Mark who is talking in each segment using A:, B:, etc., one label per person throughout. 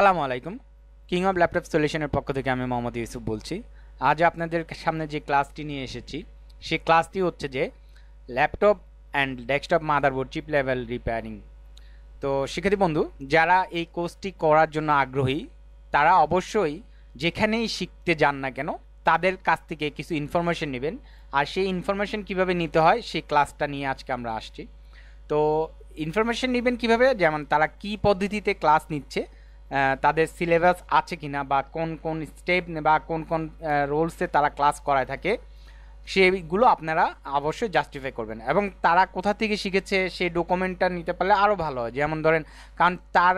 A: আসসালামু আলাইকুম king of laptop সলিউশনের পক্ষ থেকে আমি মোহাম্মদ ইউসুফ বলছি আজ আপনাদের সামনে যে ক্লাসটি নিয়ে এসেছি সে ক্লাসটি হচ্ছে যে laptop and desktop motherboard chip level repairing তো শিক্ষার্থী বন্ধু যারা এই কোর্সটি করার জন্য আগ্রহী তারা অবশ্যই যেখানেই শিখতে যান না কেন তাদের কাছ থেকে কিছু ইনফরমেশন নেবেন আর সেই ইনফরমেশন কিভাবে নিতে হয় সেই ক্লাসটা নিয়ে আজকে আমরা আসছি তো ইনফরমেশন নেবেন কিভাবে যেমন তারা কি পদ্ধতিতে ক্লাস নিচ্ছে তাদের সিলেবাস আছে কি না বা কোন কোন স্টেপ বা কোন কোন রোলসে তারা ক্লাস করায় থাকে সেগুলো আপনারা অবশ্যই জাস্টিফাই করবেন এবং তারা কোথা থেকে শিখেছে সেই ডকুমেন্টটা নিতে পারলে আরও ভালো হয় যেমন ধরেন কারণ তার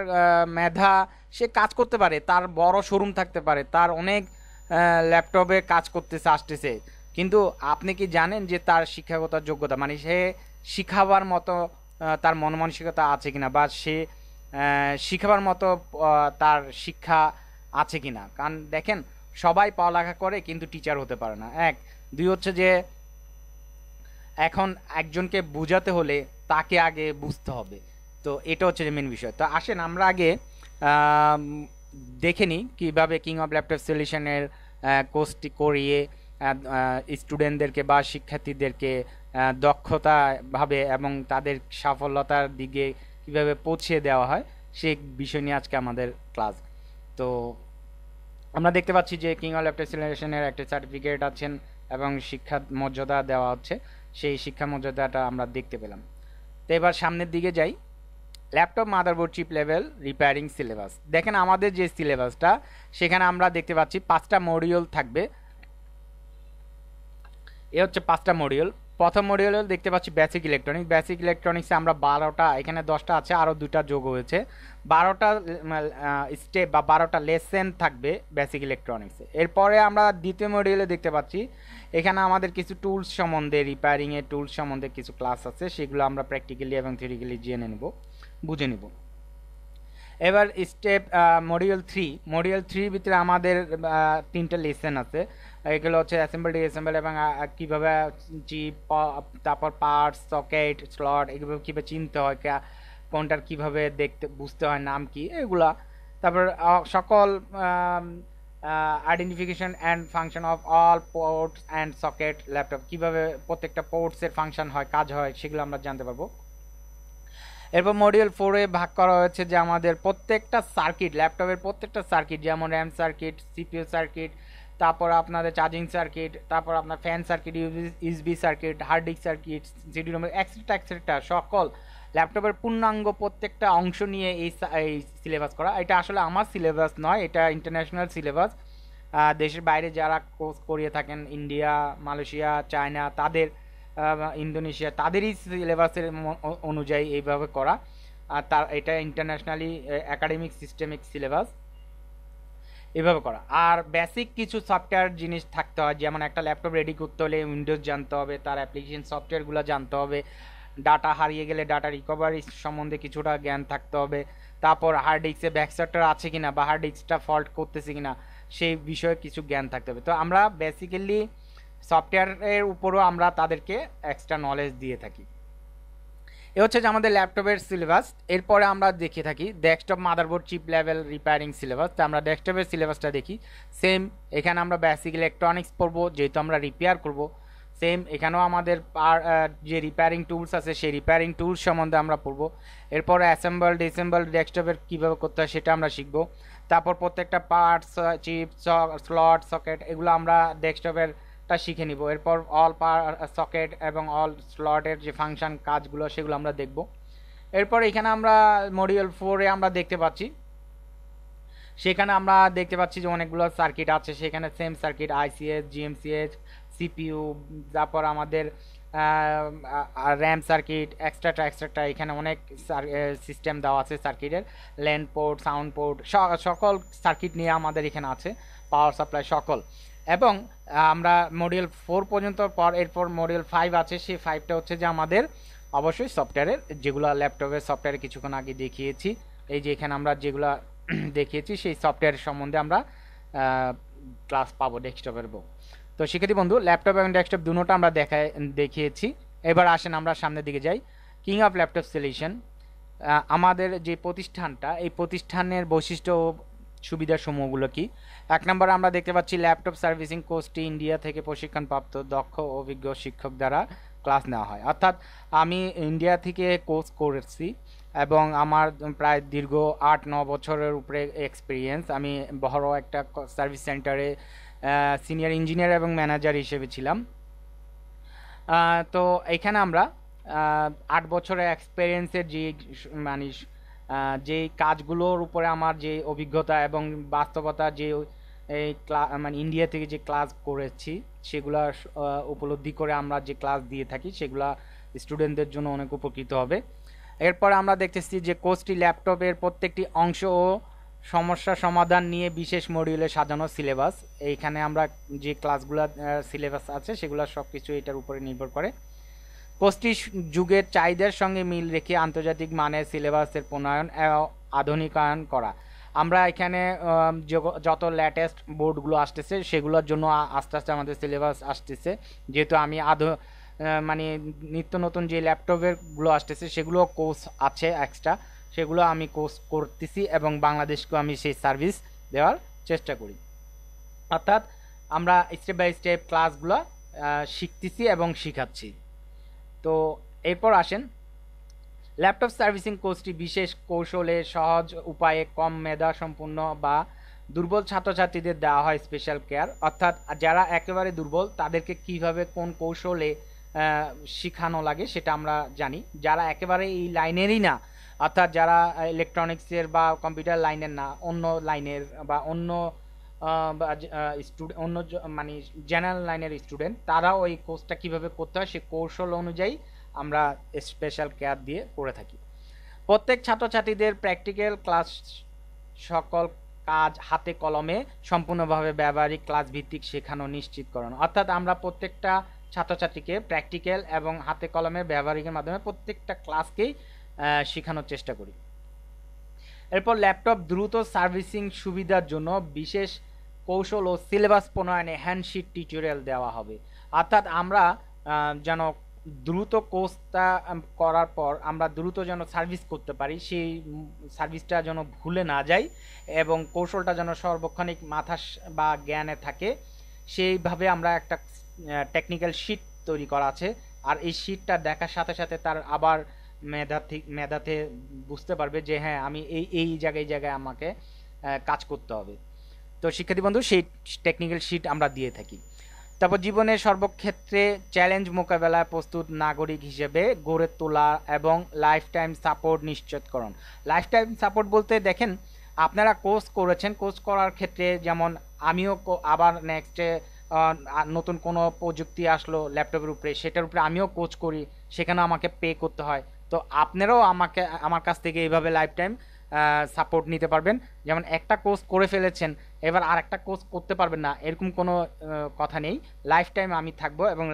A: মেধা সে কাজ করতে পারে তার বড় শোরুম থাকতে পারে তার অনেক ল্যাপটপে কাজ করতেছে আসতেছে কিন্তু আপনি কি জানেন যে তার শিক্ষাগত যোগ্যতা মানে সে শিখাবার মতো তার মনমানসিকতা আছে কিনা বা সে শিখাবার মতো তার শিক্ষা আছে কি না কারণ দেখেন সবাই পড়ালেখা করে কিন্তু টিচার হতে পারে না এক দুই হচ্ছে যে এখন একজনকে বোঝাতে হলে তাকে আগে বুঝতে হবে তো এটা হচ্ছে যে মেন বিষয় তো আসেন আমরা আগে দেখে নিই কীভাবে কিং অফ ল্যাপটপ সলিউশনের কোর্সটি করিয়ে স্টুডেন্টদেরকে বা শিক্ষার্থীদেরকে দক্ষতাভাবে এবং তাদের সাফল্যতার দিকে কীভাবে পৌঁছে দেওয়া হয় সে বিষয় নিয়ে আজকে আমাদের ক্লাস তো আমরা দেখতে পাচ্ছি যে কিং অল অ্যাপ্রেসিলেশনের একটা সার্টিফিকেট আছেন এবং শিক্ষা মর্যাদা দেওয়া হচ্ছে সেই শিক্ষা মর্যাদাটা আমরা দেখতে পেলাম তো এবার সামনের দিকে যাই laptop motherboard chip level repairing syllabus দেখেন আমাদের যে সিলেবাসটা সেখানে আমরা দেখতে পাচ্ছি পাঁচটা মডিউল থাকবে এ হচ্ছে পাঁচটা মডিউল প্রথম মডিউল দেখতে পাচ্ছি বেসিক ইলেকট্রনিক্স বেসিক ইলেকট্রনিক্সে আমরা বারোটা এখানে দশটা আছে আরও দুটা যোগ হয়েছে বারোটা স্টেপ বা বারোটা লেসেন থাকবে বেসিক ইলেকট্রনিক্সে এরপরে আমরা দ্বিতীয় মডিউলে দেখতে পাচ্ছি এখানে আমাদের কিছু টুলস সম্বন্ধে রিপেয়ারিংয়ের টুলস সম্বন্ধে কিছু ক্লাস আছে সেগুলো আমরা প্র্যাকটিক্যালি এবং থিওরিক্যালি জেনে নেব বুঝে নেব এবার স্টেপ মডিউল থ্রি মডিউল থ্রির ভিতরে আমাদের তিনটা লেসেন আছে এগুলো হচ্ছে অ্যাসেম্বল ডিসেম্বল এবং কীভাবে চিপ তারপর পার্টস সকেট স্লট এগুলো কীভাবে চিনতে হয় কোনটার কীভাবে দেখতে বুঝতে হয় নাম কি এগুলা তারপর সকল identification and function of all ports and socket laptop কীভাবে প্রত্যেকটা পোর্টসের ফাংশন হয় কাজ হয় সেগুলো আমরা জানতে পারবো এরপর মডিউল ফোরে ভাগ করা হয়েছে যে আমাদের প্রত্যেকটা সার্কিট ল্যাপটপের প্রত্যেকটা সার্কিট যেমন র্যাম সার্কিট সিপিও সার্কিট তারপর আপনাদের চার্জিং সার্কিট তারপর আপনার fan circuit USB circuit hard disk circuit GD number etcetera etcetera সকল ল্যাপটপের পূর্ণাঙ্গ প্রত্যেকটা অংশ নিয়ে এই সিলেবাস করা এটা আসলে আমার সিলেবাস নয় এটা ইন্টারন্যাশনাল সিলেবাস দেশের বাইরে যারা কোর্স করিয়ে থাকেন ইন্ডিয়া মালয়েশিয়া চায়না তাদের ইন্দোনেশিয়া তাদেরই সিলেবাসের অনুযায়ী এইভাবে করা আর তার এটা ইন্টারন্যাশনালি একাডেমিক সিস্টেমিক সিলেবাস এভাবে করা আর বেসিক কিছু সফটওয়্যার জিনিস থাকতে হয় যেমন একটা ল্যাপটপ রেডি করতে হলে উইন্ডোজ জানতে হবে তার অ্যাপ্লিকেশন সফটওয়্যারগুলো জানতে হবে ডাটা হারিয়ে গেলে ডাটা রিকভারি সম্বন্ধে কিছুটা জ্ঞান থাকতে হবে তারপর হার্ড ডিস্কে ব্যাকসারটার আছে কি না বা হার্ড ডিস্কটা ফল্ট করতেছে কি না সেই বিষয়ে কিছু জ্ঞান থাকতে হবে তো আমরা বেসিক্যালি সফটওয়্যারের উপরও আমরা তাদেরকে এক্সট্রা নলেজ দিয়ে থাকি এ হচ্ছে যে আমাদের ল্যাপটপের সিলেবাস এরপরে আমরা দেখে থাকি desktop motherboard chip level repairing syllabus তো আমরা ডেস্কটপের সিলেবাসটা দেখি সেম এখানে আমরা বেসিক ইলেকট্রনিক্স পড়বো যেহেতু আমরা রিপেয়ার করব সেম এখানেও আমাদের যে রিপেয়ারিং টুলস আছে সেই রিপেয়ারিং টুলস সম্বন্ধে আমরা পড়বো এরপর অ্যাসেম্বল ডিসেম্বল ডেস্কটপের কীভাবে করতে হয় সেটা আমরা শিখবো তারপর প্রত্যেকটা পার্টস চিপ স্লট সকেট এগুলো আমরা ডেস্কটপের তা শিখে নিব এরপর অল পাওয়ার সকেট এবং অল স্লটের যে ফাংশন কাজগুলো সেগুলো আমরা দেখব এরপর এখানে আমরা মডিউল ফোরে আমরা দেখতে পাচ্ছি সেখানে আমরা দেখতে পাচ্ছি যে অনেকগুলো সার্কিট আছে সেখানে same circuit ICS GMCS CPU তারপর আমাদের র্যাম সার্কিট এক্সট্রাটা এক্সট্রাটা এখানে অনেক সিস্টেম দেওয়া আছে সার্কিটের ল্যান্ড পোর্ট সাউন্ড পোর্ট সকল সার্কিট নিয়ে আমাদের এখানে আছে পাওয়ার সাপ্লাই সকল এবং আমরা মডিউল ফোর পর্যন্ত পর এরপর মডিউল ফাইভ আছে সেই ফাইভটা হচ্ছে যে আমাদের অবশ্যই সফটওয়্যারের যেগুলো ল্যাপটপের সফটওয়্যারে কিছুক্ষণ আগে দেখিয়েছি এই যে এখানে আমরা যেগুলো দেখিয়েছি সেই সফটওয়্যার সম্বন্ধে আমরা ক্লাস পাবো ডেস্কটপের বউ তো সেক্ষেত্রে বন্ধু ল্যাপটপ এবং ডেস্কটপ দুটো আমরা দেখাই দেখিয়েছি এবার আসেন আমরা সামনের দিকে যাই কিং অফ ল্যাপটপ সলিউশন আমাদের যে প্রতিষ্ঠানটা এই প্রতিষ্ঠানের বৈশিষ্ট্য সুবিধাসমূহগুলো কি এক নম্বর আমরা দেখতে পাচ্ছি ল্যাপটপ সার্ভিসিং কোর্সটি ইন্ডিয়া থেকে প্রশিক্ষণপ্রাপ্ত দক্ষ অভিজ্ঞ শিক্ষক দ্বারা ক্লাস নেওয়া হয় অর্থাৎ আমি ইন্ডিয়া থেকে কোর্স করেছি এবং আমার প্রায় দীর্ঘ আট ন বছরের উপরে এক্সপিরিয়েন্স আমি বড় একটা সার্ভিস সেন্টারে সিনিয়র ইঞ্জিনিয়ার এবং ম্যানেজার হিসেবে ছিলাম তো এখানে আমরা আট বছরের এক্সপিরিয়েন্সের যে মানে যে কাজগুলোর উপরে আমার যে অভিজ্ঞতা এবং বাস্তবতা যে এই মানে ইন্ডিয়া থেকে যে ক্লাস করেছি সেগুলা উপলব্ধি করে আমরা যে ক্লাস দিয়ে থাকি সেগুলা স্টুডেন্টদের জন্য অনেক উপকৃত হবে এরপর আমরা দেখতেছি যে কোর্সটি ল্যাপটপের প্রত্যেকটি অংশ ও সমস্যা সমাধান নিয়ে বিশেষ মডিউলে সাজানো সিলেবাস এইখানে আমরা যে ক্লাসগুলো সিলেবাস আছে সেগুলো সব কিছু এটার উপরে নির্ভর করে কোষ্টি যুগের চাহিদার সঙ্গে মিল রেখে আন্তর্জাতিক মানের সিলেবাসের প্রণয়ন আধুনিকায়ন করা আমরা এখানে যত ল্যাটেস্ট বোর্ডগুলো আসতেছে সেগুলোর জন্য আস্তে আস্তে আমাদের সিলেবাস আসতেছে যেহেতু আমি আধ মানে নিত্য নতুন যে ল্যাপটপেরগুলো আসতেছে সেগুলো কোর্স আছে এক্সট্রা সেগুলো আমি কোর্স করতেছি এবং বাংলাদেশকেও আমি সেই সার্ভিস দেওয়ার চেষ্টা করি অর্থাৎ আমরা স্টেপ বাই স্টেপ ক্লাসগুলো শিখতেছি এবং শিখাচ্ছি তো এরপর আসেন ল্যাপটপ সার্ভিসিং কোর্সটি বিশেষ কৌশলে সহজ উপায়ে কম মেধা সম্পূর্ণ বা দুর্বল ছাত্রছাত্রীদের দেওয়া হয় স্পেশাল কেয়ার অর্থাৎ যারা একেবারে দুর্বল তাদেরকে কিভাবে কোন কৌশলে শিখানো লাগে সেটা আমরা জানি যারা একেবারে এই লাইনেরই না অর্থাৎ যারা ইলেকট্রনিক্সের বা কম্পিউটার লাইনের না অন্য লাইনের বা অন্য স্টুডেন্ট অন্য মানে জেনারেল লাইনের স্টুডেন্ট তারাও ওই কোর্সটা কিভাবে করতে হয় সে কৌশল অনুযায়ী আমরা স্পেশাল কেয়ার দিয়ে করে থাকি প্রত্যেক ছাত্রছাত্রীদের প্র্যাকটিক্যাল ক্লাস সকল কাজ হাতে কলমে সম্পূর্ণভাবে ব্যবহারিক ক্লাস ভিত্তিক শেখানো নিশ্চিত করানো অর্থাৎ আমরা প্রত্যেকটা ছাত্রছাত্রীকে প্র্যাকটিক্যাল এবং হাতে কলমে ব্যবহারিকের মাধ্যমে প্রত্যেকটা ক্লাসকেই শেখানোর চেষ্টা করি এরপর ল্যাপটপ দ্রুত সার্ভিসিং সুবিধার জন্য বিশেষ কৌশল ও সিলেবাস প্রণয়নে হ্যান্ডশিট টিউটোরিয়াল দেওয়া হবে অর্থাৎ আমরা যেন দ্রুত কোর্সটা করার পর আমরা দ্রুত যেন সার্ভিস করতে পারি সেই সার্ভিসটা যেন ভুলে না যাই এবং কৌশলটা যেন সর্বক্ষণিক মাথা বা জ্ঞানে থাকে সেইভাবে আমরা একটা টেকনিক্যাল শিট তৈরি করা আছে আর এই শিটটা দেখার সাথে সাথে তার আবার মেধা মেধাতে বুঝতে পারবে যে হ্যাঁ আমি এই এই জায়গায় জায়গায় আমাকে কাজ করতে হবে তো শিক্ষার্থী বন্ধু সেই টেকনিক্যাল শিট আমরা দিয়ে থাকি তারপর জীবনের সর্বক্ষেত্রে চ্যালেঞ্জ মোকাবেলায় প্রস্তুত নাগরিক হিসেবে গড়ে তোলা এবং লাইফ টাইম সাপোর্ট নিশ্চিতকরণ লাইফ টাইম সাপোর্ট বলতে দেখেন আপনারা কোর্স করেছেন কোর্স করার ক্ষেত্রে যেমন আমিও আবার নেক্সটে নতুন কোনো প্রযুক্তি আসলো ল্যাপটপের উপরে সেটার উপরে আমিও কোচ করি সেখানে আমাকে পে করতে হয় তো আপনারাও আমাকে আমার কাছ থেকে এইভাবে লাইফ টাইম সাপোর্ট নিতে পারবেন যেমন একটা কোর্স করে ফেলেছেন এবার আর একটা কোর্স করতে পারবেন না এরকম কোনো কথা নেই লাইফ টাইম আমি থাকবো এবং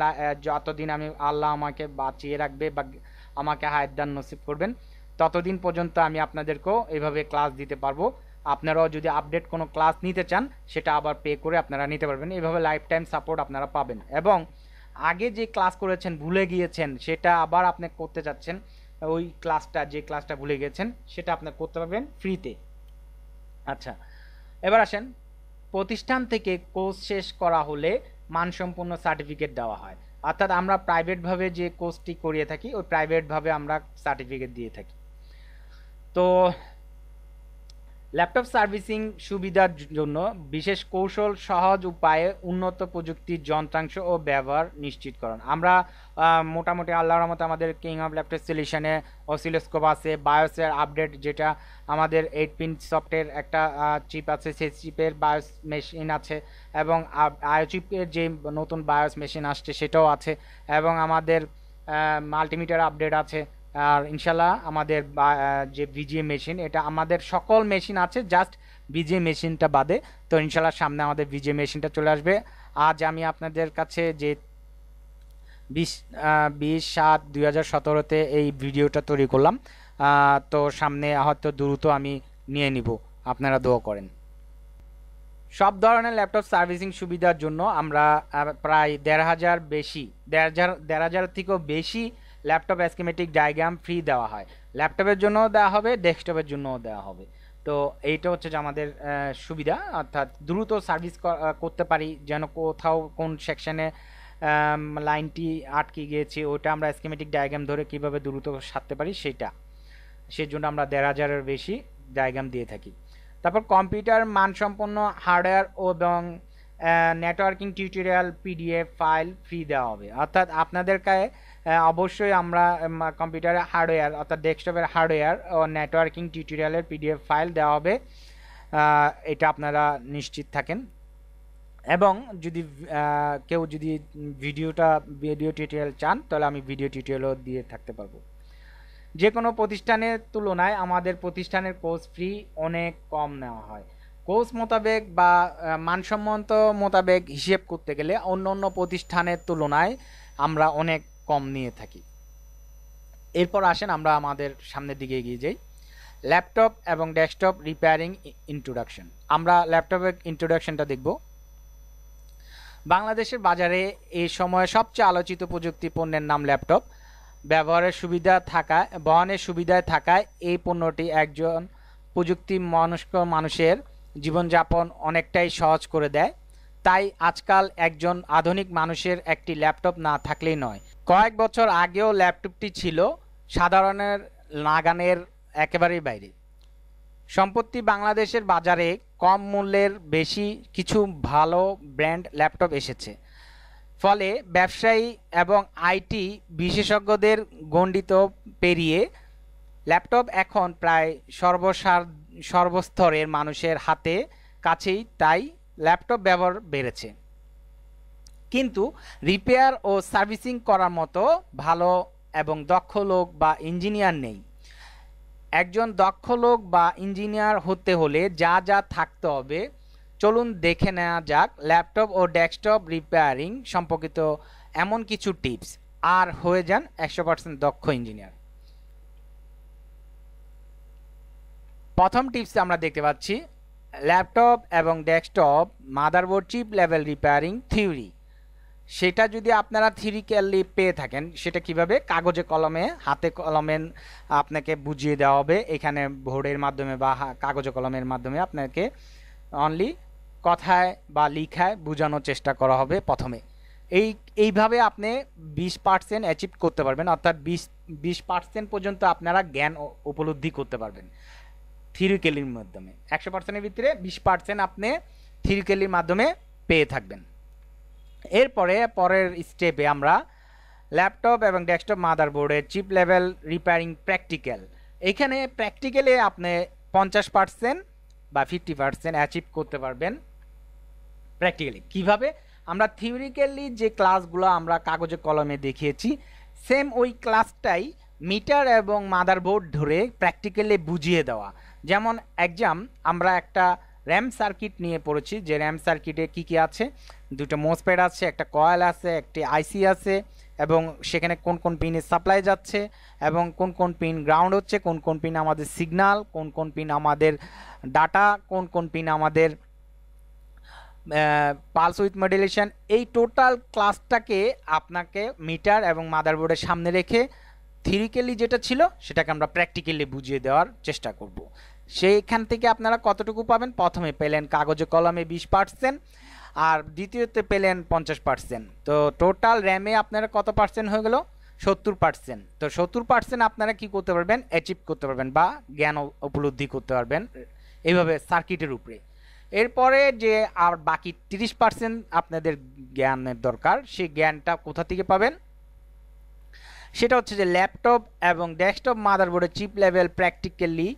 A: যতদিন আমি আল্লাহ আমাকে বাঁচিয়ে রাখবে বা আমাকে হায়াত দান নসিব করবেন ততদিন পর্যন্ত আমি আপনাদেরকেও এভাবে ক্লাস দিতে পারবো আপনারাও যদি আপডেট কোনো ক্লাস নিতে চান সেটা আবার পে করে আপনারা নিতে পারবেন এভাবে লাইফ টাইম সাপোর্ট আপনারা পাবেন এবং আগে যে ক্লাস করেছেন ভুলে গিয়েছেন সেটা আবার আপনি করতে চাচ্ছেন ওই ক্লাসটা যে ক্লাসটা ভুলে গিয়েছেন সেটা আপনার করতে পারবেন ফ্রিতে আচ্ছা এবার আসেন প্রতিষ্ঠান থেকে কোর্স শেষ করা হলে মানসম্পন্ন সার্টিফিকেট দেওয়া হয় অর্থাৎ আমরা প্রাইভেটভাবে যে কোর্সটি করিয়ে থাকি ওই প্রাইভেটভাবে আমরা সার্টিফিকেট দিয়ে থাকি তো ল্যাপটপ সার্ভিসিং সুবিধার জন্য বিশেষ কৌশল সহজ উপায়ে উন্নত প্রযুক্তির যন্ত্রাংশ ও ব্যবহার নিশ্চিত করুন আমরা মোটামুটি আল্লাহর রহমতে আমাদের কিং অফ ল্যাপটপ সলিউশনে অসিলোস্কোপ আছে বায়োসের আপডেট যেটা আমাদের এইট পিন সফটের একটা চিপ আছে সেই চিপের বায়োস মেশিন আছে এবং আয়োচিপের যে নতুন বায়োস মেশিন আসছে সেটাও আছে এবং আমাদের মাল্টিমিটার আপডেট আছে আর ইনশাল্লাহ আমাদের যে ভিজিএ মেশিন এটা আমাদের সকল মেশিন আছে জাস্ট ভিজিএ মেশিনটা বাদে তো ইনশাল্লাহ সামনে আমাদের ভিজিএ মেশিনটা চলে আসবে আজ আমি আপনাদের কাছে যে বিশ বিশ সাত দুই হাজার সতেরোতে এই ভিডিওটা তৈরি করলাম তো সামনে হয়তো দ্রুত আমি নিয়ে নিব আপনারা দোয়া করেন সব ধরনের ল্যাপটপ সার্ভিসিং সুবিধার জন্য আমরা প্রায় দেড় হাজার বেশি দেড় হাজার দেড় হাজার থেকেও বেশি ল্যাপটপ অ্যাসকিমেটিক ডায়াগ্রাম ফ্রি দেওয়া হয় ল্যাপটপের জন্যও দেওয়া হবে ডেস্কটপের জন্যও দেওয়া হবে তো এইটা হচ্ছে যে আমাদের সুবিধা অর্থাৎ দ্রুত সার্ভিস করতে পারি যেন কোথাও কোন সেকশানে লাইনটি আটকে গিয়েছে ওটা আমরা স্কিমেটিক ডায়াগ্রাম ধরে কিভাবে দ্রুত সারতে পারি সেটা সেই জন্য আমরা দেড় হাজারের বেশি ডায়াগ্রাম দিয়ে থাকি তারপর কম্পিউটার মানসম্পন্ন হার্ডওয়্যার এবং networking tutorial PDF file free দেওয়া হবে অর্থাৎ আপনাদের কায়ে অবশ্যই আমরা কম্পিউটারের হার্ডওয়্যার অর্থাৎ ডেস্কটপের হার্ডওয়্যার ও নেটওয়ার্কিং টিউটোরিয়ালের পিডিএফ ফাইল দেওয়া হবে এটা আপনারা নিশ্চিত থাকেন এবং যদি কেউ যদি ভিডিওটা ভিডিও টিউটোরিয়াল চান তাহলে আমি ভিডিও টিউটোরিয়ালও দিয়ে থাকতে পারবো যে কোনো প্রতিষ্ঠানের তুলনায় আমাদের প্রতিষ্ঠানের কোর্স ফি অনেক কম নেওয়া হয় কোর্স মোতাবেক বা মানসম্মত মোতাবেক হিসেব করতে গেলে অন্য অন্য প্রতিষ্ঠানের তুলনায় আমরা অনেক কম নিয়ে থাকি এরপর আসেন আমরা আমাদের সামনের দিকে এগিয়ে যাই ল্যাপটপ এবং ডেস্কটপ রিপেয়ারিং ইন্ট্রোডাকশন আমরা ল্যাপটপের ইন্ট্রোডাকশনটা দেখব বাংলাদেশের বাজারে এই সময়ে সবচেয়ে আলোচিত প্রযুক্তি পণ্যের নাম ল্যাপটপ ব্যবহারের সুবিধা থাকা বহনের সুবিধায় থাকায় এই পণ্যটি একজন প্রযুক্তি মনস্ক মানুষের জীবনযাপন অনেকটাই সহজ করে দেয় তাই আজকাল একজন আধুনিক মানুষের একটি ল্যাপটপ না থাকলেই নয় কয়েক বছর আগেও ল্যাপটপটি ছিল সাধারণের নাগানের একেবারেই বাইরে সম্পত্তি বাংলাদেশের বাজারে কম মূল্যের বেশি কিছু ভালো ব্র্যান্ড ল্যাপটপ এসেছে ফলে ব্যবসায়ী এবং আইটি বিশেষজ্ঞদের গণ্ডিত পেরিয়ে ল্যাপটপ এখন প্রায় সর্বসার সর্বস্তরের মানুষের হাতে কাছেই তাই ল্যাপটপ ব্যবহার বেড়েছে কিন্তু রিপেয়ার ও সার্ভিসিং করার মতো ভালো এবং দক্ষ লোক বা ইঞ্জিনিয়ার নেই একজন দক্ষ লোক বা ইঞ্জিনিয়ার হতে হলে যা যা থাকতে হবে চলুন দেখে নেওয়া যাক ল্যাপটপ ও ডেস্কটপ রিপেয়ারিং সম্পর্কিত এমন কিছু টিপস আর হয়ে যান একশো পার্সেন্ট দক্ষ ইঞ্জিনিয়ার প্রথম টিপস আমরা দেখতে পাচ্ছি ল্যাপটপ এবং desktop motherboard chip level repairing theory সেটা যদি আপনারা থিরিক্যালি পেয়ে থাকেন সেটা কিভাবে কাগজে কলমে হাতে কলমে আপনাকে বুঝিয়ে দেওয়া হবে এখানে ভোরের মাধ্যমে বা কাগজে কলমের মাধ্যমে আপনাকে অনলি কথায় বা লিখায় বোঝানোর চেষ্টা করা হবে প্রথমে এই এইভাবে আপনি বিশ পার্সেন্ট অ্যাচিভ করতে পারবেন অর্থাৎ বিশ বিশ পার্সেন্ট পর্যন্ত আপনারা জ্ঞান উপলব্ধি করতে পারবেন থিরিকেলির মাধ্যমে একশো পার্সেন্টের ভিতরে বিশ পার্সেন্ট আপনি থিরিকেলির মাধ্যমে পেয়ে থাকবেন এরপরে পরের স্টেপে আমরা ল্যাপটপ এবং ডেস্কটপ মাদারবোর্ডের চিপ লেভেল রিপেয়ারিং প্র্যাকটিক্যাল এখানে প্র্যাকটিক্যালে আপনি পঞ্চাশ পার্সেন্ট বা ফিফটি পার্সেন্ট অ্যাচিভ করতে পারবেন প্র্যাকটিক্যালি কিভাবে আমরা থিওরিক্যালি যে ক্লাসগুলো আমরা কাগজে কলমে দেখিয়েছি সেম ওই ক্লাসটাই মিটার এবং মাদারবোর্ড ধরে প্র্যাকটিক্যালি বুঝিয়ে দেওয়া যেমন এক্সাম আমরা একটা র্যাম সার্কিট নিয়ে পড়েছি যে র্যাম সার্কিটে কি কি আছে দুটো মোসপ্যাড আছে একটা কয়েল আছে একটি আইসি আছে এবং সেখানে কোন কোন পিনে সাপ্লাই যাচ্ছে এবং কোন কোন পিন গ্রাউন্ড হচ্ছে কোন কোন পিন আমাদের সিগনাল কোন কোন পিন আমাদের ডাটা কোন কোন পিন আমাদের পালস উইথ মডুলেশন এই টোটাল ক্লাসটাকে আপনাকে মিটার এবং মাদারবোর্ডের সামনে রেখে থিরিক্যালি যেটা ছিল সেটাকে আমরা প্র্যাকটিক্যালি বুঝিয়ে দেওয়ার চেষ্টা করব সেইখান থেকে আপনারা কতটুকু পাবেন প্রথমে পেলেন কাগজে কলমে বিশ পার্সেন্ট আর দ্বিতীয়তে পেলেন পঞ্চাশ পার্সেন্ট তো টোটাল র্যামে আপনারা কত পার্সেন্ট হয়ে গেল সত্তর পার্সেন্ট তো সত্তর পার্সেন্ট আপনারা কি করতে পারবেন অ্যাচিভ করতে পারবেন বা জ্ঞান উপলব্ধি করতে পারবেন এইভাবে সার্কিটের উপরে এরপরে যে আর বাকি তিরিশ পার্সেন্ট আপনাদের জ্ঞানের দরকার সেই জ্ঞানটা কোথা থেকে পাবেন সেটা হচ্ছে যে ল্যাপটপ এবং ডেস্কটপ মাদারবোর্ডের চিপ লেভেল প্র্যাকটিক্যালি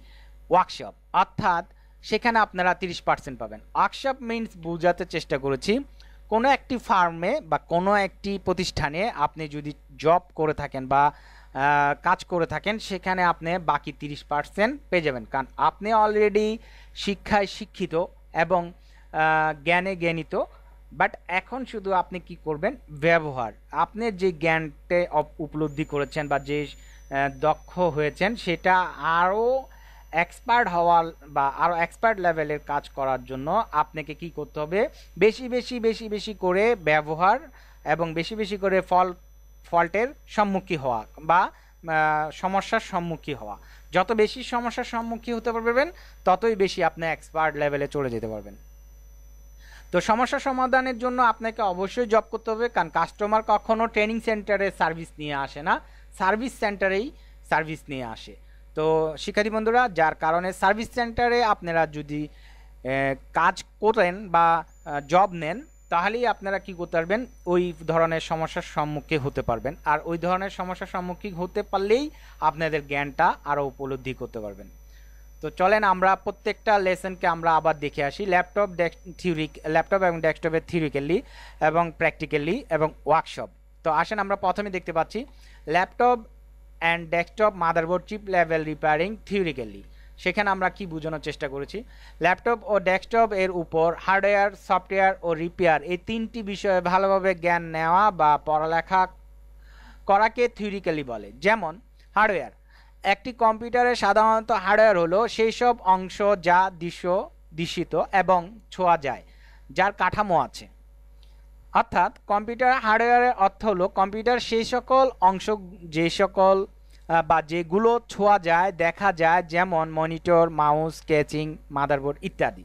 A: ওয়ার্কশপ অর্থাৎ সেখানে আপনারা তিরিশ পার্সেন্ট পাবেন ওয়ার্কশপ মিনস বোঝাতে চেষ্টা করেছি কোনো একটি ফার্মে বা কোনো একটি প্রতিষ্ঠানে আপনি যদি জব করে থাকেন বা কাজ করে থাকেন সেখানে আপনি বাকি তিরিশ পার্সেন্ট পেয়ে যাবেন কারণ আপনি অলরেডি শিক্ষায় শিক্ষিত এবং জ্ঞানে জ্ঞানিত বাট এখন শুধু আপনি কি করবেন ব্যবহার আপনি যে জ্ঞানটে উপলব্ধি করেছেন বা যে দক্ষ হয়েছেন সেটা আরও এক্সপার্ট হওয়ার বা আরও এক্সপার্ট লেভেলের কাজ করার জন্য আপনাকে কি করতে হবে বেশি বেশি বেশি বেশি করে ব্যবহার এবং বেশি বেশি করে ফল ফল্টের সম্মুখীন হওয়া বা সমস্যার সম্মুখীন হওয়া যত বেশি সমস্যার সম্মুখীন হতে পারবেন ততই বেশি আপনি এক্সপার্ট লেভেলে চলে যেতে পারবেন তো সমস্যা সমাধানের জন্য আপনাকে অবশ্যই জব করতে হবে কারণ কাস্টমার কখনও ট্রেনিং সেন্টারে সার্ভিস নিয়ে আসে না সার্ভিস সেন্টারেই সার্ভিস নিয়ে আসে তো শিক্ষার্থী বন্ধুরা যার কারণে সার্ভিস সেন্টারে আপনারা যদি কাজ করেন বা জব নেন তাহলেই আপনারা কি করতে পারবেন ওই ধরনের সমস্যার সম্মুখীন হতে পারবেন আর ওই ধরনের সমস্যার সম্মুখীন হতে পারলেই আপনাদের জ্ঞানটা আরও উপলব্ধি করতে পারবেন তো চলেন আমরা প্রত্যেকটা লেসনকে আমরা আবার দেখে আসি ল্যাপটপ থিওরি ল্যাপটপ এবং ডেস্কটপের থিওরিক্যালি এবং প্র্যাকটিক্যালি এবং ওয়ার্কশপ তো আসেন আমরা প্রথমে দেখতে পাচ্ছি laptop and desktop motherboard chip level repairing theoretically সেখানে আমরা কি বোঝানোর চেষ্টা করেছি ল্যাপটপ ও ডেস্কটপ এর উপর হার্ডওয়্যার সফটওয়্যার ও রিপেয়ার এই তিনটি বিষয়ে ভালোভাবে জ্ঞান নেওয়া বা পড়ালেখা করাকে থিওরিক্যালি বলে যেমন হার্ডওয়্যার একটি কম্পিউটারের সাধারণত হার্ডওয়্যার হলো সেই সব অংশ যা দৃশ্য দৃশ্যিত এবং ছোঁয়া যায় যার কাঠামো আছে অর্থাৎ কম্পিউটার হার্ডওয়্যারের অর্থ হলো কম্পিউটার সেই সকল অংশ যে সকল বা যেগুলো ছোঁয়া যায় দেখা যায় যেমন মনিটর মাউস স্কেচিং মাদারবোর্ড ইত্যাদি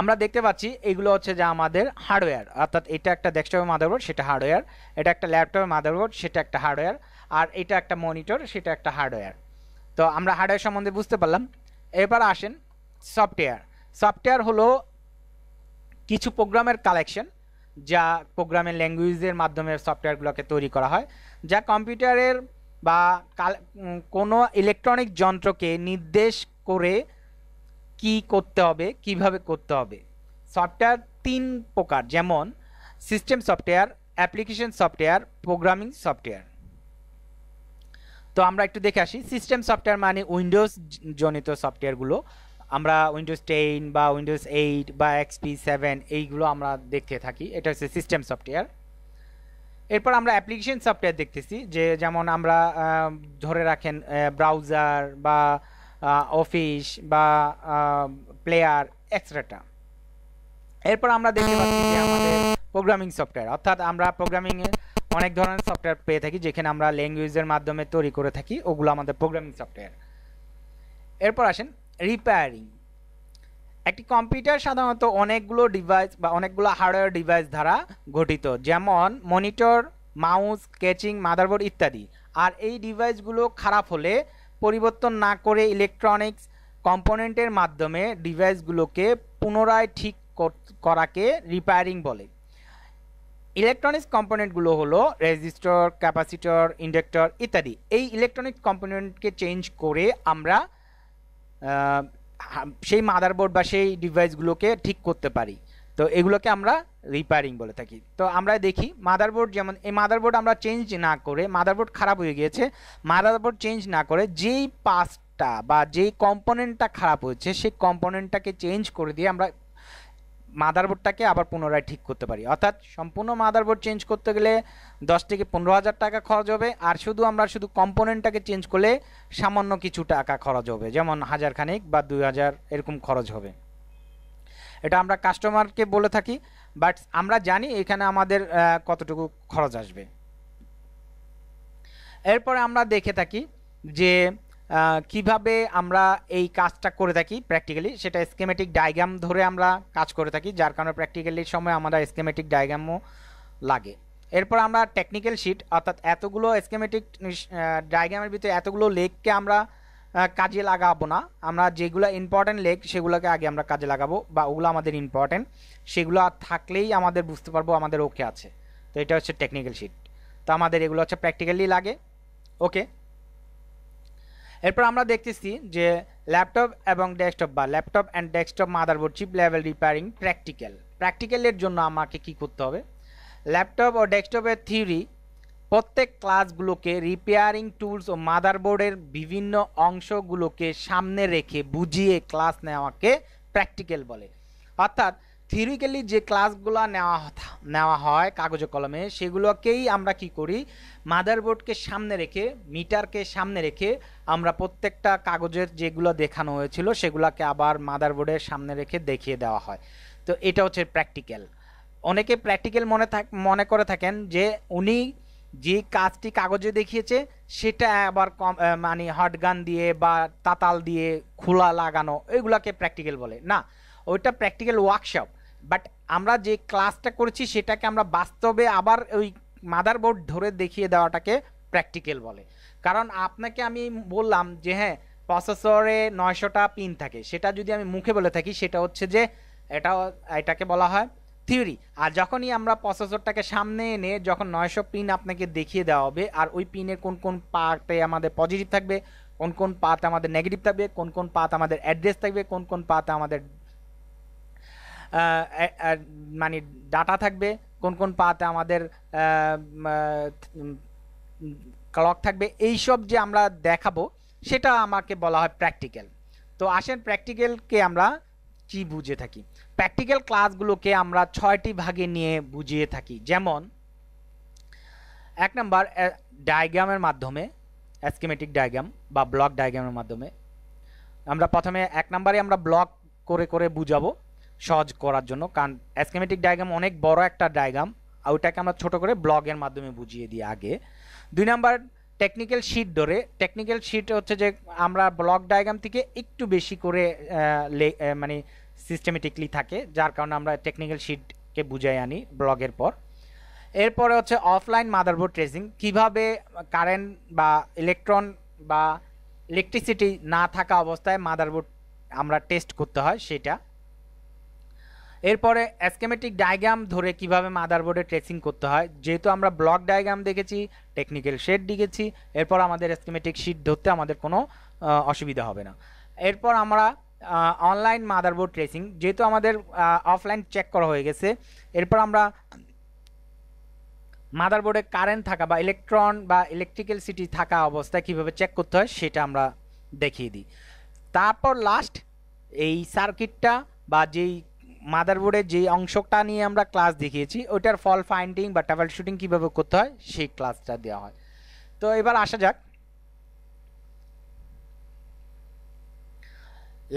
A: আমরা দেখতে পাচ্ছি এগুলো হচ্ছে যা আমাদের হার্ডওয়্যার অর্থাৎ এটা একটা ডেস্কটপের মাদারবোর্ড সেটা হার্ডওয়্যার এটা একটা ল্যাপটপের মাদারবোর্ড সেটা একটা হার্ডওয়্যার আর এটা একটা মনিটর সেটা একটা হার্ডওয়্যার তো আমরা হার্ডওয়্যার সম্বন্ধে বুঝতে পারলাম এবার আসেন সফটওয়্যার সফটওয়্যার হলো কিছু প্রোগ্রামের কালেকশন যা প্রোগ্রামের ল্যাঙ্গুয়েজের মাধ্যমে সফটওয়্যারগুলোকে তৈরি করা হয় যা কম্পিউটারের বা কোনো ইলেকট্রনিক যন্ত্রকে নির্দেশ করে কি করতে হবে কিভাবে করতে হবে সফটওয়্যার তিন প্রকার যেমন system software application software programming software তো আমরা একটু দেখে আসি সিস্টেম সফটওয়্যার মানে উইন্ডোজ জনিত সফটওয়্যারগুলো আমরা উইন্ডোজ টেন বা উইন্ডোজ এইট বা এক্সপি সেভেন এইগুলো আমরা দেখতে থাকি এটা হচ্ছে সিস্টেম সফটওয়্যার এরপর আমরা অ্যাপ্লিকেশন সফটওয়্যার দেখতেছি যে যেমন আমরা ধরে রাখেন ব্রাউজার বা অফিস বা প্লেয়ার এক্সট্রাটা এরপর আমরা দেখতে পাচ্ছি যে আমাদের প্রোগ্রামিং সফটওয়্যার অর্থাৎ আমরা প্রোগ্রামিংয়ে অনেক ধরনের সফটওয়্যার পেয়ে থাকি যেখানে আমরা ল্যাঙ্গুয়েজের মাধ্যমে তৈরি করে থাকি ওগুলো আমাদের প্রোগ্রামিং সফটওয়্যার এরপর আসেন রিপেয়ারিং একটি কম্পিউটার সাধারণত অনেকগুলো ডিভাইস বা অনেকগুলো হার্ডওয়্যার ডিভাইস দ্বারা গঠিত যেমন মনিটর মাউস ক্যাচিং মাদারবোর্ড ইত্যাদি আর এই ডিভাইসগুলো খারাপ হলে পরিবর্তন না করে ইলেকট্রনিক্স কম্পোনেন্টের মাধ্যমে ডিভাইসগুলোকে পুনরায় ঠিক করাকে রিপেয়ারিং বলে ইলেকট্রনিক্স কম্পোনেন্টগুলো হলো রেজিস্টর ক্যাপাসিটর ইন্ডাক্টর ইত্যাদি এই ইলেকট্রনিক্স কম্পোনেন্টকে চেঞ্জ করে আমরা সেই মাদারবোর্ড বা সেই ডিভাইসগুলোকে ঠিক করতে পারি তো এগুলোকে আমরা রিপেয়ারিং বলে থাকি তো আমরা দেখি মাদারবোর্ড যেমন এই মাদারবোর্ড আমরা চেঞ্জ না করে মাদারবোর্ড খারাপ হয়ে গিয়েছে মাদারবোর্ড চেঞ্জ না করে যেই পাসটা বা যেই কম্পোনেন্টটা খারাপ হয়েছে সেই কম্পোনেন্টটাকে চেঞ্জ করে দিয়ে আমরা মাদারবোর্ডটাকে আবার পুনরায় ঠিক করতে পারি অর্থাৎ সম্পূর্ণ মাদারবোর্ড চেঞ্জ করতে গেলে দশ থেকে পনেরো হাজার টাকা খরচ হবে আর শুধু আমরা শুধু কম্পোনেন্টটাকে চেঞ্জ করলে সামান্য কিছু টাকা খরচ হবে যেমন হাজারখানিক বা দুই হাজার এরকম খরচ হবে এটা আমরা কাস্টমারকে বলে থাকি বাট আমরা জানি এখানে আমাদের কতটুকু খরচ আসবে এরপরে আমরা দেখে থাকি যে কিভাবে আমরা এই কাজটা করে থাকি প্র্যাকটিক্যালি সেটা স্কেমেটিক ডায়গ্রাম ধরে আমরা কাজ করে থাকি যার কারণে প্র্যাকটিক্যালি সময় আমাদের স্কেমেটিক ডায়গ্রামও লাগে এরপর আমরা টেকনিক্যাল শিট অর্থাৎ এতগুলো স্কেমেটিক ডায়গ্রামের ভিতরে এতগুলো লেককে আমরা কাজে লাগাবো না আমরা যেগুলো ইম্পর্ট্যান্ট লেক সেগুলোকে আগে আমরা কাজে লাগাবো বা ওগুলো আমাদের ইম্পর্ট্যান্ট সেগুলো থাকলেই আমাদের বুঝতে পারবো আমাদের ওকে আছে তো এটা হচ্ছে টেকনিক্যাল শিট তো আমাদের এগুলো হচ্ছে প্র্যাকটিক্যালি লাগে ওকে এরপর আমরা দেখতেছি যে ল্যাপটপ এবং ডেস্কটপ বা laptop and desktop motherboard chip level repairing practical প্র্যাকটিক্যালের জন্য আমাকে কি করতে হবে ল্যাপটপ ও ডেস্কটপের থিওরি প্রত্যেক ক্লাসগুলোকে রিপেয়ারিং টুলস ও মাদারবোর্ডের বিভিন্ন অংশগুলোকে সামনে রেখে বুঝিয়ে ক্লাস নেওয়াকে প্র্যাকটিক্যাল বলে অর্থাৎ থিওরিক্যালি যে ক্লাসগুলো নেওয়া নেওয়া হয় কাগজে কলমে সেগুলোকেই আমরা কি করি মাদারবোর্ডকে সামনে রেখে মিটারকে সামনে রেখে আমরা প্রত্যেকটা কাগজের যেগুলো দেখানো হয়েছিল সেগুলোকে আবার মাদারবোর্ডের সামনে রেখে দেখিয়ে দেওয়া হয় তো এটা হচ্ছে প্র্যাকটিক্যাল অনেকে প্র্যাকটিক্যাল মনে থাক মনে করে থাকেন যে উনি যে কাজটি কাগজে দেখিয়েছে সেটা আবার কম মানে হটগান দিয়ে বা তাতাল দিয়ে খোলা লাগানো এগুলাকে প্র্যাকটিক্যাল বলে না ওইটা প্র্যাকটিক্যাল ওয়ার্কশপ বাট আমরা যে ক্লাসটা করেছি সেটাকে আমরা বাস্তবে আবার ওই মাদারবোর্ড ধরে দেখিয়ে দেওয়াটাকে প্র্যাকটিক্যাল বলে কারণ আপনাকে আমি বললাম যে হ্যাঁ প্রসেসরে নয়শোটা পিন থাকে সেটা যদি আমি মুখে বলে থাকি সেটা হচ্ছে যে এটা এটাকে বলা হয় থিওরি আর যখনই আমরা প্রসেসরটাকে সামনে এনে যখন নয়শো পিন আপনাকে দেখিয়ে দেওয়া হবে আর ওই পিনের কোন কোন পাতে আমাদের পজিটিভ থাকবে কোন কোন পাত আমাদের নেগেটিভ থাকবে কোন কোন পাত আমাদের অ্যাড্রেস থাকবে কোন কোন পাতে আমাদের মানে ডাটা থাকবে কোন কোন পাতে আমাদের ক্লক থাকবে এই সব যে আমরা দেখাবো সেটা আমাকে বলা হয় প্র্যাকটিক্যাল তো আসেন প্র্যাকটিক্যালকে আমরা কি বুঝে থাকি প্র্যাকটিক্যাল ক্লাসগুলোকে আমরা ছয়টি ভাগে নিয়ে বুঝিয়ে থাকি যেমন এক নম্বর ডায়াগ্রামের মাধ্যমে অ্যাসকেমেটিক ডায়াগ্রাম বা ব্লক ডায়াগ্রামের মাধ্যমে আমরা প্রথমে এক নম্বরে আমরা ব্লক করে করে বুঝাবো সহজ করার জন্য কারণ অ্যাসকেমেটিক ডায়াগ্রাম অনেক বড় একটা ডায়াগ্রাম আর ওইটাকে আমরা ছোট করে ব্লগের মাধ্যমে বুঝিয়ে দিই আগে দুই নাম্বার টেকনিক্যাল শিট ধরে টেকনিক্যাল শিট হচ্ছে যে আমরা ব্লক ডায়াগ্রাম থেকে একটু বেশি করে মানে সিস্টেমেটিকলি থাকে যার কারণে আমরা টেকনিক্যাল শিটকে বুঝাই আনি ব্লগের পর এরপরে হচ্ছে অফলাইন মাদারবোর্ড ট্রেসিং কিভাবে কারেন্ট বা ইলেকট্রন বা ইলেকট্রিসিটি না থাকা অবস্থায় মাদারবোর্ড আমরা টেস্ট করতে হয় সেটা এরপরে অ্যাসকেমেটিক ডায়গ্রাম ধরে কিভাবে মাদারবোর্ডে ট্রেসিং করতে হয় যেহেতু আমরা ব্লক ডায়গ্রাম দেখেছি টেকনিক্যাল শেড দেখেছি এরপর আমাদের অ্যাসকেমেটিক শিট ধরতে আমাদের কোনো অসুবিধা হবে না এরপর আমরা অনলাইন মাদারবোর্ড ট্রেসিং যেহেতু আমাদের অফলাইন চেক করা হয়ে গেছে এরপর আমরা মাদারবোর্ডে কারেন্ট থাকা বা ইলেকট্রন বা ইলেকট্রিক্যাল সিটি থাকা অবস্থায় কীভাবে চেক করতে হয় সেটা আমরা দেখিয়ে দিই তারপর লাস্ট এই সার্কিটটা বা যেই মাদারবোর্ডের যে অংশটা নিয়ে আমরা ক্লাস দেখিয়েছি ওইটার ফল ফাইন্ডিং বা ট্রাভেল শুটিং কীভাবে করতে হয় সেই ক্লাসটা দেওয়া হয় তো এবার আসা যাক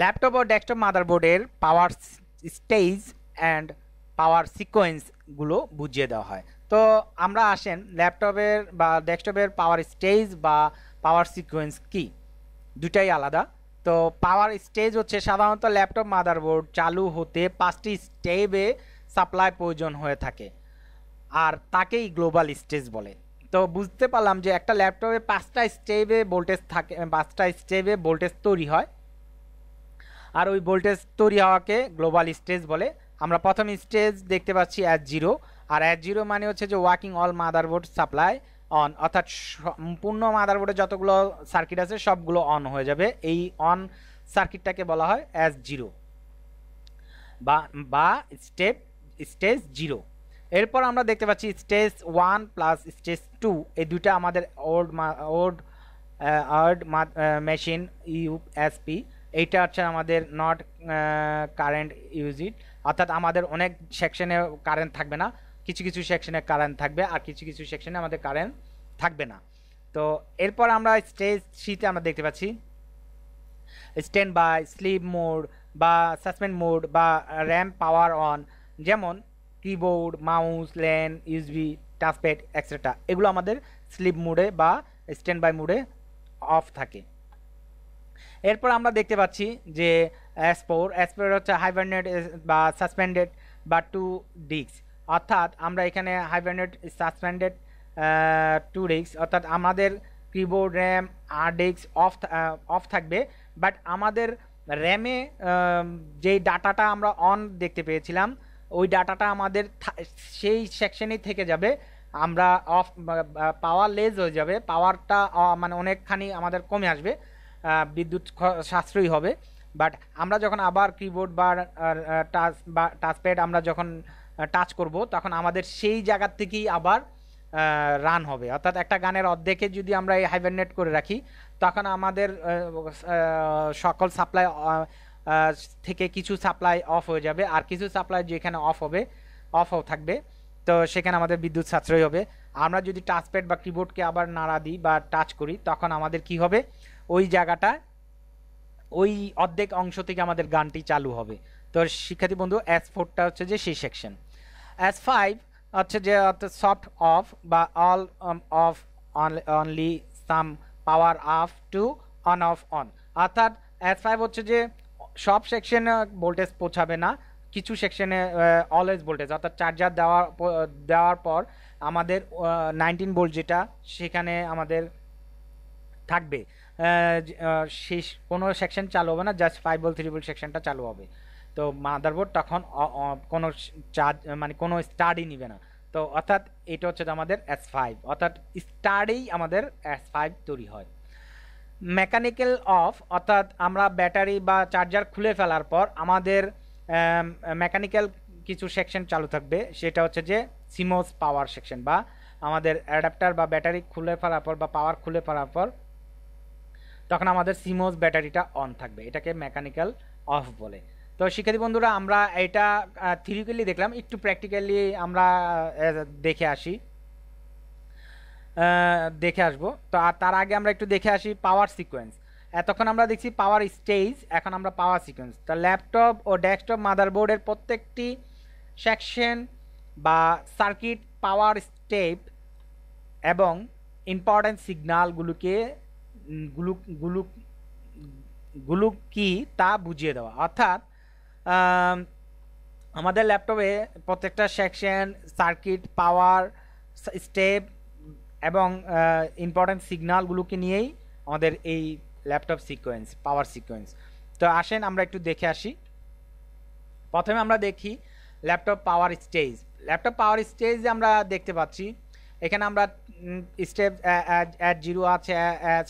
A: ল্যাপটপ ও ডেস্কটপ মাদারবোর্ডের পাওয়ার স্টেজ অ্যান্ড পাওয়ার সিকোয়েন্সগুলো বুঝিয়ে দেওয়া হয় তো আমরা আসেন ল্যাপটপের বা ডেস্কটপের পাওয়ার স্টেজ বা পাওয়ার সিকোয়েন্স কি দুটাই আলাদা তো পাওয়ার স্টেজ হচ্ছে সাধারণত ল্যাপটপ মাদারবোর্ড চালু হতে পাঁচটি স্টেবে সাপ্লাই প্রয়োজন হয়ে থাকে আর তাকেই গ্লোবাল স্টেজ বলে তো বুঝতে পারলাম যে একটা ল্যাপটপে পাঁচটা স্টেপে ভোল্টেজ থাকে পাঁচটা স্টেপে ভোল্টেজ তৈরি হয় আর ওই ভোল্টেজ তৈরি হওয়াকে গ্লোবাল স্টেজ বলে আমরা প্রথম স্টেজ দেখতে পাচ্ছি অ্যাট জিরো আর অ্যাট জিরো মানে হচ্ছে যে working all motherboard supply on অর্থাৎ সম্পূর্ণ মাদারবোর্ডে যতগুলো সার্কিট আছে সবগুলো অন হয়ে যাবে এই অন সার্কিটটাকে বলা হয় অ্যাজ জিরো বা বা স্টেপ স্টেজ জিরো এরপর আমরা দেখতে পাচ্ছি stage one plus stage two এই দুইটা আমাদের ওল্ড ওল্ড আর্ড মেশিন ইউ এস পি এইটা হচ্ছে আমাদের নট কারেন্ট ইউজিট অর্থাৎ আমাদের অনেক সেকশনে কারেন্ট থাকবে না কিছু কিছু সেকশনে কারেন্ট থাকবে আর কিছু কিছু সেকশনে আমাদের কারেন্ট থাকবে না তো এরপর আমরা স্টেজ শীতে আমরা দেখতে পাচ্ছি স্ট্যান্ড বাই স্লিপ মোড বা সাসপেন্ড মোড বা র্যাম পাওয়ার অন যেমন keyboard mouse LAN USB touchpad etcetera এগুলো আমাদের স্লিপ মোডে বা স্ট্যান্ড বাই মোডে অফ থাকে এরপর আমরা দেখতে পাচ্ছি যে অ্যাসপোর অ্যাসপোর হচ্ছে হাইব্রানেড বা সাসপেন্ডেড বা টু ডিস্ক অর্থাৎ আমরা এখানে হাইব্রান্ডেড সাসপেন্ডেড টু ডিস্ক অর্থাৎ আমাদের কিবোর্ড র্যাম আর ডিস্ক অফ অফ থাকবে বাট আমাদের র্যামে যেই ডাটাটা আমরা অন দেখতে পেয়েছিলাম ওই ডাটাটা আমাদের সেই সেকশনেই থেকে যাবে আমরা অফ পাওয়ার লেজ হয়ে যাবে পাওয়ারটা মানে অনেকখানি আমাদের কমে আসবে বিদ্যুৎ সাশ্রয়ী হবে বাট আমরা যখন আবার কিবোর্ড বা টাচ বা টাচপ্যাড আমরা যখন টাচ করব তখন আমাদের সেই জায়গার থেকেই আবার রান হবে অর্থাৎ একটা গানের অর্ধেকে যদি আমরা এই হাইবারনেট করে রাখি তখন আমাদের সকল সাপ্লাই থেকে কিছু সাপ্লাই অফ হয়ে যাবে আর কিছু সাপ্লাই যেখানে অফ হবে অফ থাকবে তো সেখানে আমাদের বিদ্যুৎ সাশ্রয় হবে আমরা যদি টাচপ্যাড বা কিবোর্ডকে আবার নাড়া দিই বা টাচ করি তখন আমাদের কি হবে ওই জায়গাটা ওই অর্ধেক অংশ থেকে আমাদের গানটি চালু হবে তো শিক্ষার্থী বন্ধু অ্যাস ফোরটা হচ্ছে যে সেই সেকশন অ্যাস ফাইভ হচ্ছে যে সফট অফ বা all off only some power up to on off on অর্থাৎ অ্যাস ফাইভ হচ্ছে যে সব সেকশনে ভোল্টেজ পৌঁছাবে না কিছু সেকশনে অলওয়েজ ভোল্টেজ অর্থাৎ চার্জার দেওয়ার দেওয়ার পর আমাদের নাইনটিন ভোল্ট যেটা সেখানে আমাদের থাকবে শেষ কোনো সেকশন চালু হবে না just five volt three volt সেকশনটা চালু হবে তো মাদারবোর্ড তখন কোনো চার্জ মানে কোনো স্টাডি নিবে না তো অর্থাৎ এটা হচ্ছে আমাদের এস ফাইভ অর্থাৎ স্টাডেই আমাদের এস ফাইভ তৈরি হয় মেকানিক্যাল অফ অর্থাৎ আমরা ব্যাটারি বা চার্জার খুলে ফেলার পর আমাদের মেকানিক্যাল কিছু সেকশন চালু থাকবে সেটা হচ্ছে যে সিমোস পাওয়ার সেকশন বা আমাদের অ্যাডাপ্টার বা ব্যাটারি খুলে ফেলার পর বা পাওয়ার খুলে ফেলার পর তখন আমাদের সিমোস ব্যাটারিটা অন থাকবে এটাকে মেকানিক্যাল অফ বলে তো শিক্ষার্থী বন্ধুরা আমরা এটা থিওরিক্যালি দেখলাম একটু প্র্যাকটিক্যালি আমরা দেখে আসি দেখে আসবো তো আর তার আগে আমরা একটু দেখে আসি পাওয়ার সিকোয়েন্স এতক্ষণ আমরা দেখছি পাওয়ার স্টেজ এখন আমরা পাওয়ার সিকোয়েন্স তা ল্যাপটপ ও ডেস্কটপ মাদারবোর্ডের প্রত্যেকটি সেকশন বা সার্কিট পাওয়ার স্টেপ এবং ইম্পর্ট্যান্ট সিগনালগুলোকে গুলুক গুলুক গুলুক কী তা বুঝিয়ে দেওয়া অর্থাৎ আমাদের ল্যাপটপে প্রত্যেকটা সেকশন সার্কিট পাওয়ার স্টেপ এবং ইম্পর্ট্যান্ট সিগনালগুলোকে নিয়েই আমাদের এই ল্যাপটপ সিকোয়েন্স পাওয়ার সিকোয়েন্স তো আসেন আমরা একটু দেখে আসি প্রথমে আমরা দেখি laptop power stage laptop power stage আমরা দেখতে পাচ্ছি এখানে আমরা স্টেপ অ্যাট জিরো আছে অ্যাজ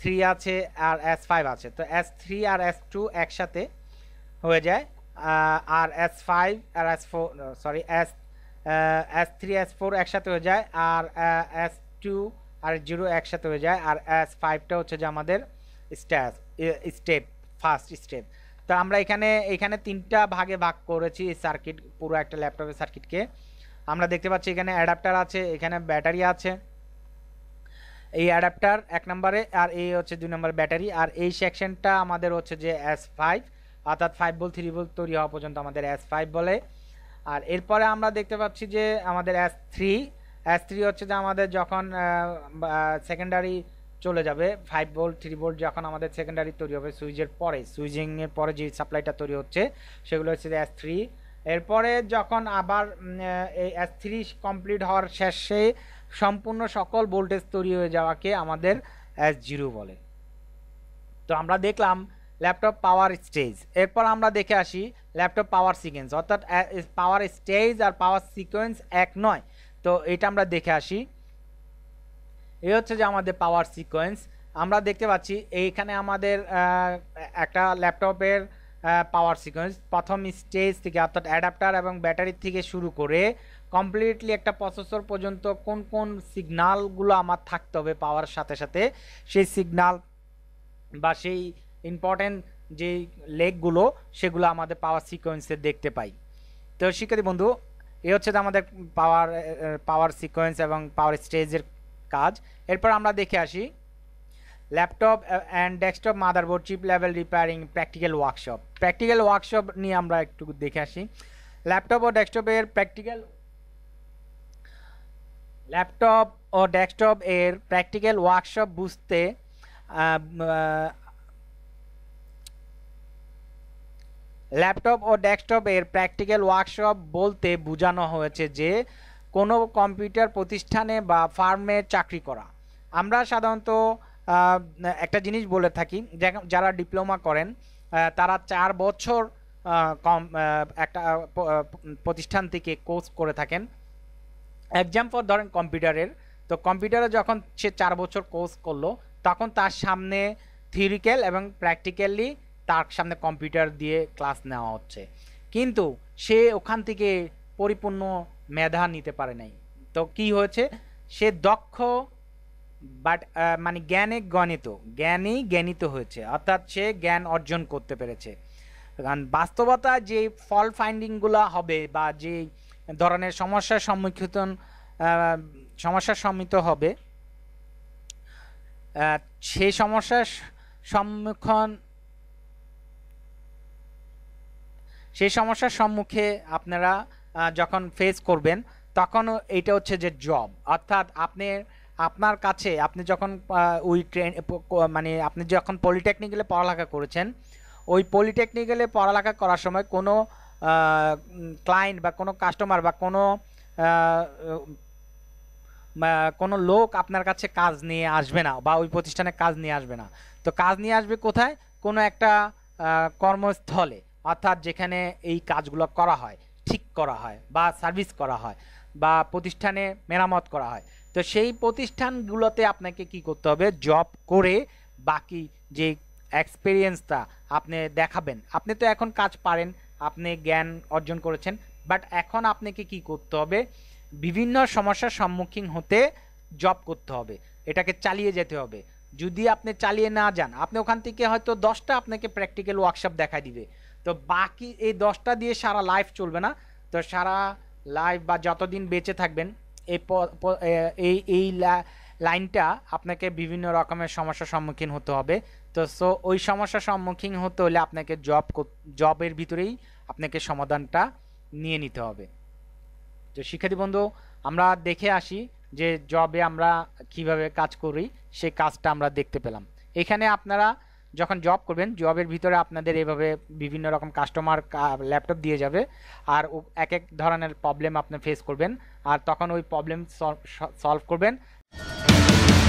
A: থ্রি আছে আর অ্যাস ফাইভ আছে তো অ্যাজ থ্রি আর অ্যাস টু একসাথে হয়ে যায় আর এস ফাইভ আর S four sorry S S three S four একসাথে হয়ে যায় আর এস টু আর জিরো একসাথে হয়ে যায় আর এস ফাইভটা হচ্ছে যে আমাদের স্ট্যাপ স্টেপ ফার্স্ট স্টেপ তো আমরা এখানে এখানে তিনটা ভাগে ভাগ করেছি এই সার্কিট পুরো একটা ল্যাপটপের সার্কিটকে আমরা দেখতে পাচ্ছি এখানে অ্যাডাপ্টার আছে এখানে ব্যাটারি আছে এই অ্যাডাপ্টার এক নম্বরে আর এই হচ্ছে দুই নম্বর ব্যাটারি আর এই সেকশনটা আমাদের হচ্ছে যে এস ফাইভ অর্থাৎ ফাইভ বল থ্রি বল তৈরি হওয়া পর্যন্ত আমাদের অ্যাস ফাইভ বলে আর এরপরে আমরা দেখতে পাচ্ছি যে আমাদের অ্যাস থ্রি অ্যাস থ্রি হচ্ছে যে আমাদের যখন সেকেন্ডারি চলে যাবে ফাইভ ভোল্ট থ্রি ভোল্ট যখন আমাদের সেকেন্ডারি তৈরি হবে সুইচের পরে সুইচিংয়ের পরে যে সাপ্লাইটা তৈরি হচ্ছে সেগুলো হচ্ছে অ্যাস থ্রি এরপরে যখন আবার এই অ্যাস থ্রি কমপ্লিট হওয়ার শেষে সম্পূর্ণ সকল ভোল্টেজ তৈরি হয়ে যাওয়াকে আমাদের অ্যাস জিরো বলে তো আমরা দেখলাম ল্যাপটপ পাওয়ার স্টেজ এরপর আমরা দেখে আসি ল্যাপটপ পাওয়ার সিকোয়েন্স অর্থাৎ পাওয়ার স্টেজ আর পাওয়ার সিকোয়েন্স এক নয় তো এটা আমরা দেখে আসি এই হচ্ছে যে আমাদের পাওয়ার সিকোয়েন্স আমরা দেখতে পাচ্ছি এইখানে আমাদের একটা ল্যাপটপের পাওয়ার সিকোয়েন্স প্রথম স্টেজ থেকে অর্থাৎ অ্যাডাপ্টার এবং ব্যাটারির থেকে শুরু করে কমপ্লিটলি একটা প্রসেসর পর্যন্ত কোন কোন সিগনালগুলো আমার থাকতে হবে পাওয়ার সাথে সাথে সেই সিগনাল বা সেই ইম্পর্টেন্ট যেই লেকগুলো সেগুলো আমাদের পাওয়ার সিকোয়েন্সে দেখতে পাই তো শিক্ষার্থী বন্ধু এ হচ্ছে আমাদের পাওয়ার পাওয়ার সিকোয়েন্স এবং পাওয়ার স্টেজের কাজ এরপর আমরা দেখে আসি laptop and desktop motherboard chip level repairing practical workshop practical workshop নিয়ে আমরা একটু দেখে আসি ল্যাপটপ ও ডেস্কটপের প্র্যাকটিক্যাল ল্যাপটপ ও ডেস্কটপ এর প্র্যাকটিক্যাল ওয়ার্কশপ বুঝতে ল্যাপটপ ও ডেস্কটপের প্র্যাকটিক্যাল ওয়ার্কশপ বলতে বোঝানো হয়েছে যে কোনো কম্পিউটার প্রতিষ্ঠানে বা ফার্মে চাকরি করা আমরা সাধারণত একটা জিনিস বলে থাকি যারা ডিপ্লোমা করেন তারা চার বছর কম একটা প্রতিষ্ঠান থেকে কোর্স করে থাকেন এক্সাম ফর ধরেন কম্পিউটারের তো কম্পিউটারে যখন সে চার বছর কোর্স করলো তখন তার সামনে থিওরিক্যাল এবং প্র্যাকটিক্যালি তার সামনে কম্পিউটার দিয়ে ক্লাস নেওয়া হচ্ছে কিন্তু সে ওখান থেকে পরিপূর্ণ মেধা নিতে পারে নাই তো কি হয়েছে সে দক্ষ বাট মানে জ্ঞানে গণিত জ্ঞানেই জ্ঞানিত হয়েছে অর্থাৎ সে জ্ঞান অর্জন করতে পেরেছে কারণ বাস্তবতা যে ফল ফাইন্ডিংগুলো হবে বা যে ধরনের সমস্যার সম্মুখীন সমস্যার সম্মিত হবে সেই সমস্যার সম্মুখীন সেই সমস্যার সম্মুখে আপনারা যখন ফেস করবেন তখন এটা হচ্ছে যে জব অর্থাৎ আপনি আপনার কাছে আপনি যখন ওই ট্রেন মানে আপনি যখন পলিটেকনিক্যালে পড়ালেখা করেছেন ওই পলিটেকনিক্যালে পড়ালেখা করার সময় কোনো ক্লায়েন্ট বা কোনো কাস্টমার বা কোনো কোনো লোক আপনার কাছে কাজ নিয়ে আসবে না বা ওই প্রতিষ্ঠানে কাজ নিয়ে আসবে না তো কাজ নিয়ে আসবে কোথায় কোনো একটা কর্মস্থলে অর্থাৎ যেখানে এই কাজগুলো করা হয় ঠিক করা হয় বা সার্ভিস করা হয় বা প্রতিষ্ঠানে মেরামত করা হয় তো সেই প্রতিষ্ঠানগুলোতে আপনাকে কি করতে হবে জব করে বাকি যে এক্সপিরিয়েন্সটা আপনি দেখাবেন আপনি তো এখন কাজ পারেন আপনি জ্ঞান অর্জন করেছেন বাট এখন আপনাকে কি করতে হবে বিভিন্ন সমস্যার সম্মুখীন হতে জব করতে হবে এটাকে চালিয়ে যেতে হবে যদি আপনি চালিয়ে না যান আপনি ওখান থেকে হয়তো দশটা আপনাকে প্র্যাকটিক্যাল ওয়ার্কশপ দেখা দিবে তো বাকি এই দশটা দিয়ে সারা লাইফ চলবে না তো সারা লাইফ বা যতদিন বেঁচে থাকবেন এই এই এই লাইনটা আপনাকে বিভিন্ন রকমের সমস্যার সম্মুখীন হতে হবে তো সো ওই সমস্যার সম্মুখীন হতে হলে আপনাকে জব জবের ভিতরেই আপনাকে সমাধানটা নিয়ে নিতে হবে তো শিক্ষার্থী বন্ধু আমরা দেখে আসি যে জবে আমরা কিভাবে কাজ করি সেই কাজটা আমরা দেখতে পেলাম এখানে আপনারা যখন জব করবেন জবের ভিতরে আপনাদের এভাবে বিভিন্ন রকম কাস্টমার ল্যাপটপ দিয়ে যাবে আর এক এক ধরনের প্রবলেম আপনি ফেস করবেন আর তখন ওই প্রবলেম সলভ করবেন